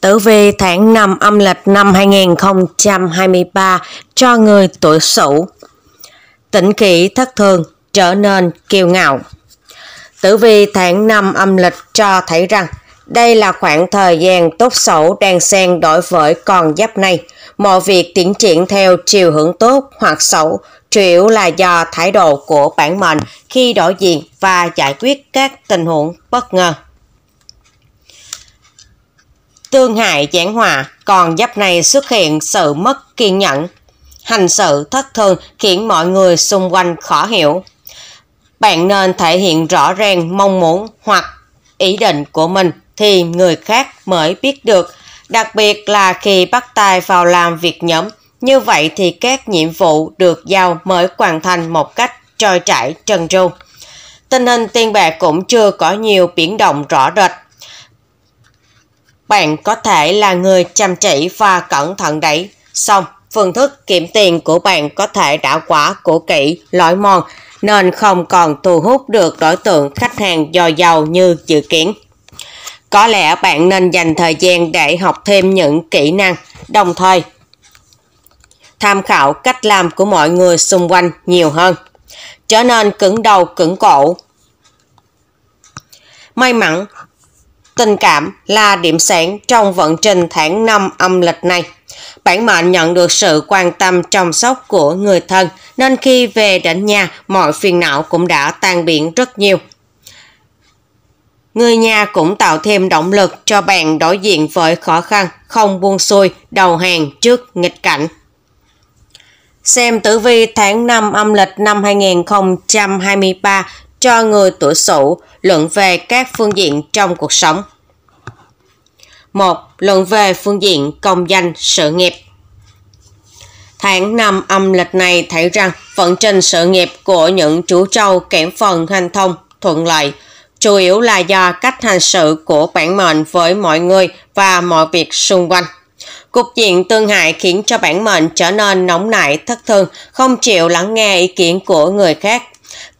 Tử vi tháng 5 âm lịch năm 2023 cho người tuổi Sửu. Tĩnh kỷ thất thường, trở nên kiêu ngạo. Tử vi tháng 5 âm lịch cho thấy rằng đây là khoảng thời gian tốt xấu đang xen đổi với con giáp này. Mọi việc tiến triển theo chiều hướng tốt hoặc xấu chủ yếu là do thái độ của bản mệnh khi đối diện và giải quyết các tình huống bất ngờ. Tương hại giảng hòa, còn giáp này xuất hiện sự mất kiên nhẫn. Hành sự thất thường khiến mọi người xung quanh khó hiểu. Bạn nên thể hiện rõ ràng mong muốn hoặc ý định của mình thì người khác mới biết được, đặc biệt là khi bắt tay vào làm việc nhóm. Như vậy thì các nhiệm vụ được giao mới hoàn thành một cách trôi chảy trần tru. Tình hình tiền bạc cũng chưa có nhiều biến động rõ rệt, bạn có thể là người chăm chỉ và cẩn thận đấy. Xong, phương thức kiếm tiền của bạn có thể đã quá cổ kỹ, lỗi mòn, nên không còn thu hút được đối tượng khách hàng dồi giàu như dự kiến. Có lẽ bạn nên dành thời gian để học thêm những kỹ năng, đồng thời tham khảo cách làm của mọi người xung quanh nhiều hơn. Trở nên cứng đầu cứng cổ. May mắn, tình cảm là điểm sáng trong vận trình tháng 5 âm lịch này. Bản mệnh nhận được sự quan tâm chăm sóc của người thân nên khi về đến nhà mọi phiền não cũng đã tan biến rất nhiều. Người nhà cũng tạo thêm động lực cho bạn đối diện với khó khăn, không buông xuôi, đầu hàng trước nghịch cảnh. Xem tử vi tháng 5 âm lịch năm 2023 cho người tuổi Sửu luận về các phương diện trong cuộc sống. 1. Luận về phương diện công danh sự nghiệp. Tháng 5 âm lịch này thấy rằng vận trình sự nghiệp của những chủ trâu kém phần hành thông thuận lợi, chủ yếu là do cách hành sự của bản mệnh với mọi người và mọi việc xung quanh. Cục diện tương hại khiến cho bản mệnh trở nên nóng nảy, thất thường, không chịu lắng nghe ý kiến của người khác,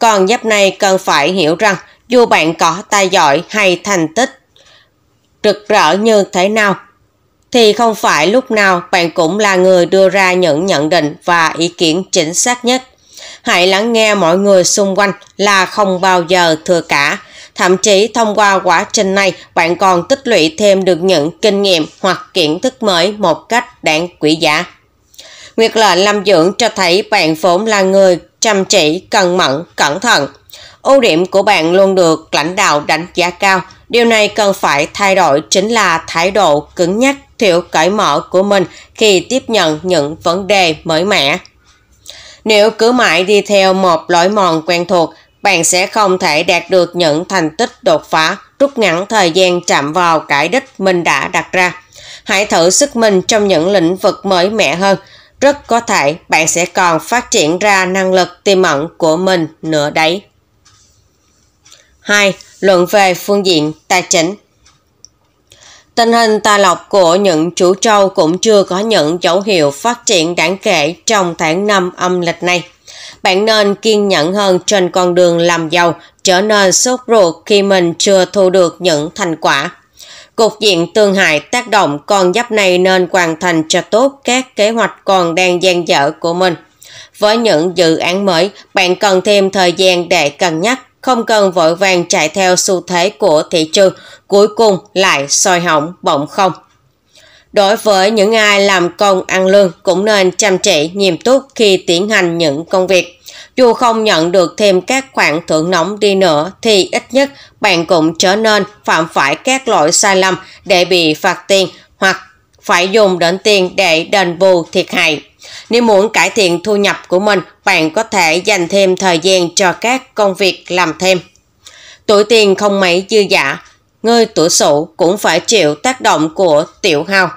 còn giáp này cần phải hiểu rằng dù bạn có tài giỏi hay thành tích rực rỡ như thế nào, thì không phải lúc nào bạn cũng là người đưa ra những nhận định và ý kiến chính xác nhất. Hãy lắng nghe mọi người xung quanh là không bao giờ thừa cả. Thậm chí thông qua quá trình này, bạn còn tích lũy thêm được những kinh nghiệm hoặc kiến thức mới một cách đáng quý giá. Nguyệt lệnh làm dưỡng cho thấy bạn vốn là người chăm chỉ, cẩn mẫn, cẩn thận. Ưu điểm của bạn luôn được lãnh đạo đánh giá cao. Điều này cần phải thay đổi chính là thái độ cứng nhắc, thiểu cởi mở của mình khi tiếp nhận những vấn đề mới mẻ. Nếu cứ mãi đi theo một lối mòn quen thuộc, bạn sẽ không thể đạt được những thành tích đột phá, rút ngắn thời gian chạm vào cái đích mình đã đặt ra. Hãy thử sức mình trong những lĩnh vực mới mẻ hơn, rất có thể bạn sẽ còn phát triển ra năng lực tiềm ẩn của mình nữa đấy. 2. Luận về phương diện tài chính Tình hình tài lộc của những chủ trâu cũng chưa có những dấu hiệu phát triển đáng kể trong tháng 5 âm lịch này. Bạn nên kiên nhẫn hơn trên con đường làm giàu, trở nên sốt ruột khi mình chưa thu được những thành quả Cục diện tương hại tác động con giáp này nên hoàn thành cho tốt các kế hoạch còn đang dang dở của mình. Với những dự án mới, bạn cần thêm thời gian để cân nhắc, không cần vội vàng chạy theo xu thế của thị trường, cuối cùng lại soi hỏng bỗng không. Đối với những ai làm công ăn lương cũng nên chăm chỉ nghiêm túc khi tiến hành những công việc. Dù không nhận được thêm các khoản thưởng nóng đi nữa thì ít nhất bạn cũng trở nên phạm phải các lỗi sai lầm để bị phạt tiền hoặc phải dùng đến tiền để đền bù thiệt hại. Nếu muốn cải thiện thu nhập của mình, bạn có thể dành thêm thời gian cho các công việc làm thêm. Tuổi tiền không mấy dư giả, người tuổi sửu cũng phải chịu tác động của tiểu hao.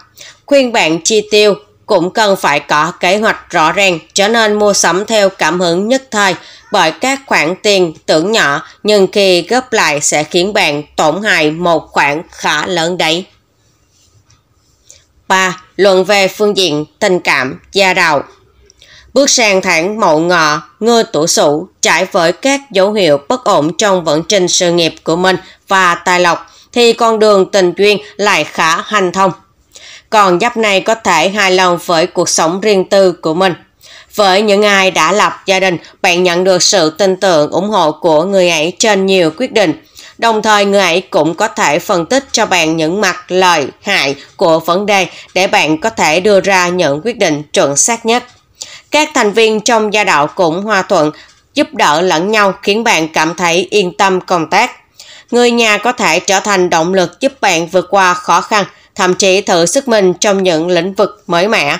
Khuyên bạn chi tiêu cũng cần phải có kế hoạch rõ ràng cho nên mua sắm theo cảm hứng nhất thời bởi các khoản tiền tưởng nhỏ nhưng khi gấp lại sẽ khiến bạn tổn hại một khoản khá lớn đấy. 3. Luận về phương diện tình cảm gia đạo Bước sang tháng mậu ngọ, ngư tủ sủ trải với các dấu hiệu bất ổn trong vận trình sự nghiệp của mình và tài lộc thì con đường tình duyên lại khá hành thông con giáp này có thể hài lòng với cuộc sống riêng tư của mình. Với những ai đã lập gia đình, bạn nhận được sự tin tưởng ủng hộ của người ấy trên nhiều quyết định. Đồng thời người ấy cũng có thể phân tích cho bạn những mặt lợi hại của vấn đề để bạn có thể đưa ra những quyết định chuẩn xác nhất. Các thành viên trong gia đạo cũng hòa thuận, giúp đỡ lẫn nhau khiến bạn cảm thấy yên tâm công tác. Người nhà có thể trở thành động lực giúp bạn vượt qua khó khăn, thậm chí thử sức mình trong những lĩnh vực mới mẻ.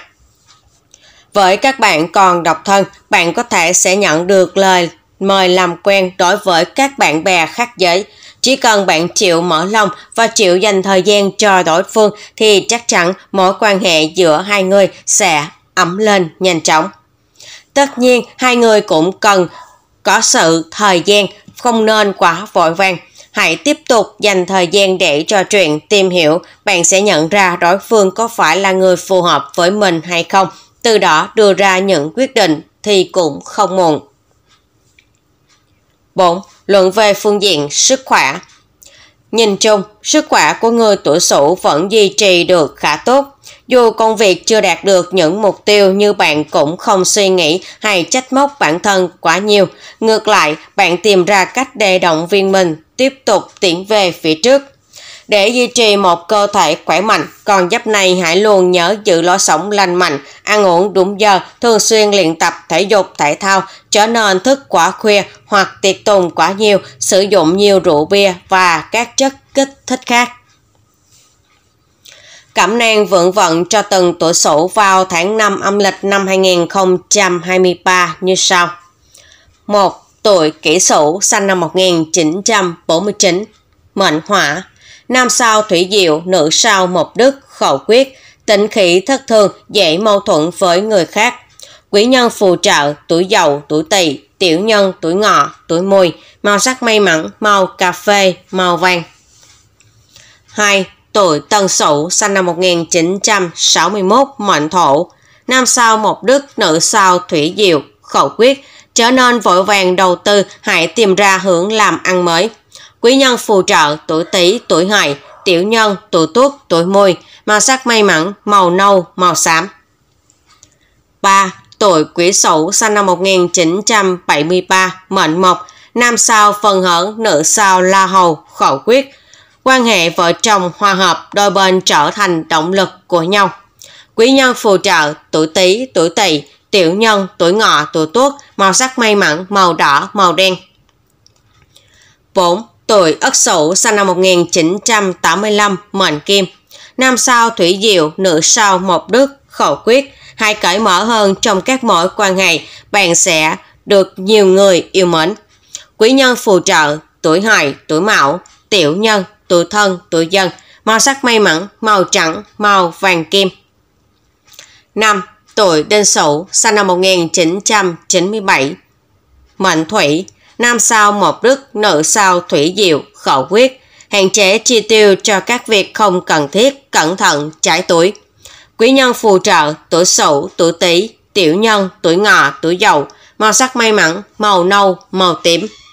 Với các bạn còn độc thân, bạn có thể sẽ nhận được lời mời làm quen đối với các bạn bè khác giới. Chỉ cần bạn chịu mở lòng và chịu dành thời gian cho đối phương thì chắc chắn mối quan hệ giữa hai người sẽ ấm lên nhanh chóng. Tất nhiên, hai người cũng cần có sự thời gian, không nên quá vội vàng. Hãy tiếp tục dành thời gian để trò chuyện, tìm hiểu, bạn sẽ nhận ra đối phương có phải là người phù hợp với mình hay không, từ đó đưa ra những quyết định thì cũng không muộn. 4. Luận về phương diện sức khỏe Nhìn chung, sức khỏe của người tuổi Sửu vẫn duy trì được khá tốt. Dù công việc chưa đạt được những mục tiêu như bạn cũng không suy nghĩ hay trách móc bản thân quá nhiều. Ngược lại, bạn tìm ra cách để động viên mình tiếp tục tiến về phía trước. Để duy trì một cơ thể khỏe mạnh, còn giáp này hãy luôn nhớ giữ lối sống lành mạnh, ăn uống đúng giờ, thường xuyên luyện tập thể dục thể thao, trở nên thức quá khuya hoặc tiệc tùng quá nhiều, sử dụng nhiều rượu bia và các chất kích thích khác. cảm năng vượng vận cho từng tuổi sổ vào tháng 5 âm lịch năm 2023 như sau. 1 tuổi kỷ sửu sinh năm 1949, mệnh hỏa, nam sao thủy diệu, nữ sao mộc đức, khẩu quyết, tính khí thất thường, dễ mâu thuẫn với người khác. Quý nhân phù trợ, tuổi dậu, tuổi tỵ, tiểu nhân, tuổi ngọ, tuổi mùi, màu sắc may mắn, màu cà phê, màu vàng. 2. Tuổi Tân Sửu sinh năm 1961, mệnh thổ, nam sao mộc đức, nữ sao thủy diệu, khẩu quyết, trở nên vội vàng đầu tư hãy tìm ra hướng làm ăn mới. Quý nhân phù trợ tuổi tỵ, tuổi hợi, tiểu nhân, tuổi tuất, tuổi mùi, màu sắc may mắn, màu nâu, màu xám. 3. Tuổi Quỷ Sửu sinh năm 1973, mệnh mộc, nam sao phần hởn, nữ sao la hầu, khẩu quyết. Quan hệ vợ chồng hòa hợp, đôi bên trở thành động lực của nhau. Quý nhân phù trợ tuổi Tý, tuổi Tỵ, tiểu nhân, tuổi ngọ, tuổi tuất, màu sắc may mắn, màu đỏ, màu đen. 4. Tuổi Ất Sửu sinh năm 1985, mệnh kim. Nam sao thủy diệu, nữ sao mộc đức, khẩu quyết. Hãy cởi mở hơn trong các mối quan hệ, bạn sẽ được nhiều người yêu mến. Quý nhân phù trợ, tuổi hợi, tuổi mão, tiểu nhân, tuổi thân, tuổi dân. Màu sắc may mắn, màu trắng, màu vàng kim. 5 tuổi Đinh Sửu, sinh năm 1997. Mệnh Thủy, nam sao mộc đức, nữ sao thủy diệu, khẩu quyết, hạn chế chi tiêu cho các việc không cần thiết, cẩn thận, trái tuổi. Quý nhân phù trợ, tuổi Sửu, tuổi Tý, tiểu nhân, tuổi Ngọ, tuổi Dậu, màu sắc may mắn, màu nâu, màu tím.